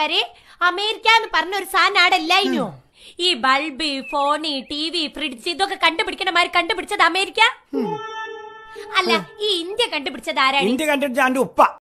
വരെ അമേരിക്ക എന്ന് പറഞ്ഞ ഒരു സാധനം ആടെ ഇല്ലായിരുന്നു ഈ bulb phone T V fridge ഇതൊക്കെ കണ്ടുപിടിക്കണ മാതിരി കണ്ടുപിടിച്ചത് അമേരിക്ക അല്ല ഈ ഇന്ത്യ കണ്ടുപിടിച്ചത് ആരാണ് ഇന്ത്യ കണ്ടുപിടിച്ച ഉപ്പ